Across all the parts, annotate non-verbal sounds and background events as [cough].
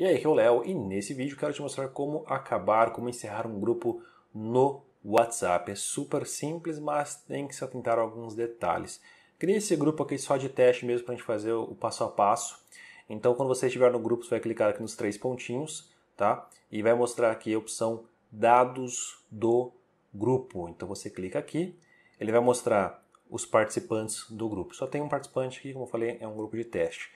E aí, aqui é o Léo e nesse vídeo quero te mostrar como acabar, como encerrar um grupo no WhatsApp. É super simples, mas tem que se atentar a alguns detalhes. Criei esse grupo aqui só de teste mesmo para a gente fazer o passo a passo. Então, quando você estiver no grupo, você vai clicar aqui nos três pontinhos, tá? E vai mostrar aqui a opção Dados do grupo. Então, você clica aqui, ele vai mostrar os participantes do grupo. Só tem um participante aqui, como eu falei, é um grupo de teste.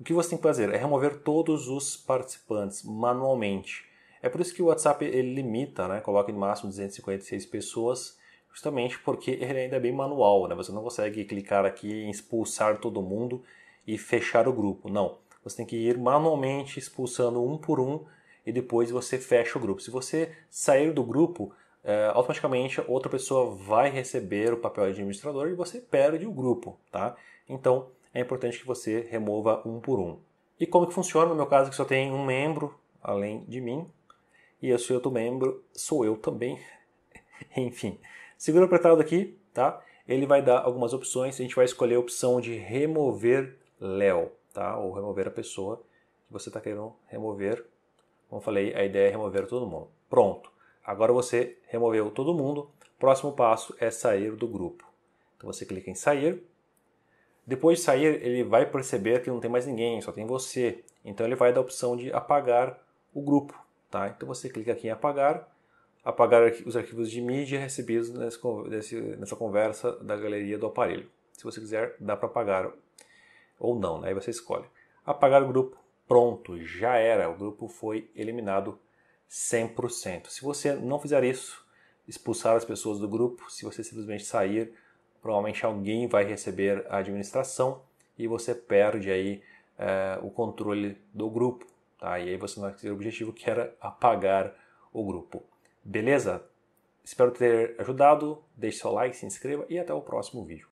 O que você tem que fazer é remover todos os participantes manualmente. É por isso que o WhatsApp ele limita, né? coloca no máximo 256 pessoas, justamente porque ele ainda é bem manual. Né? Você não consegue clicar aqui em expulsar todo mundo e fechar o grupo. Não. Você tem que ir manualmente expulsando um por um e depois você fecha o grupo. Se você sair do grupo, é, automaticamente outra pessoa vai receber o papel de administrador e você perde o grupo, tá? Então, é importante que você remova um por um. E como que funciona? No meu caso, que só tem um membro além de mim, e esse outro membro sou eu também. [laughs] Enfim, segura apertado aqui, tá? Ele vai dar algumas opções, a gente vai escolher a opção de remover Léo, tá? Ou remover a pessoa que você está querendo remover. Como falei, a ideia é remover todo mundo. Pronto. Agora você removeu todo mundo. Próximo passo é sair do grupo. Então você clica em sair depois de sair, ele vai perceber que não tem mais ninguém, só tem você. Então ele vai dar a opção de apagar o grupo. Tá? Então você clica aqui em apagar, apagar os arquivos de mídia recebidos nessa conversa da galeria do aparelho. Se você quiser, dá para apagar ou não, né? aí você escolhe. Apagar o grupo, pronto, já era, o grupo foi eliminado 100%. Se você não fizer isso, expulsar as pessoas do grupo, se você simplesmente sair, provavelmente alguém vai receber a administração e você perde aí é, o controle do grupo. Tá? E aí você não vai ter o objetivo que era apagar o grupo. Beleza? Espero ter ajudado. Deixe seu like, se inscreva e até o próximo vídeo.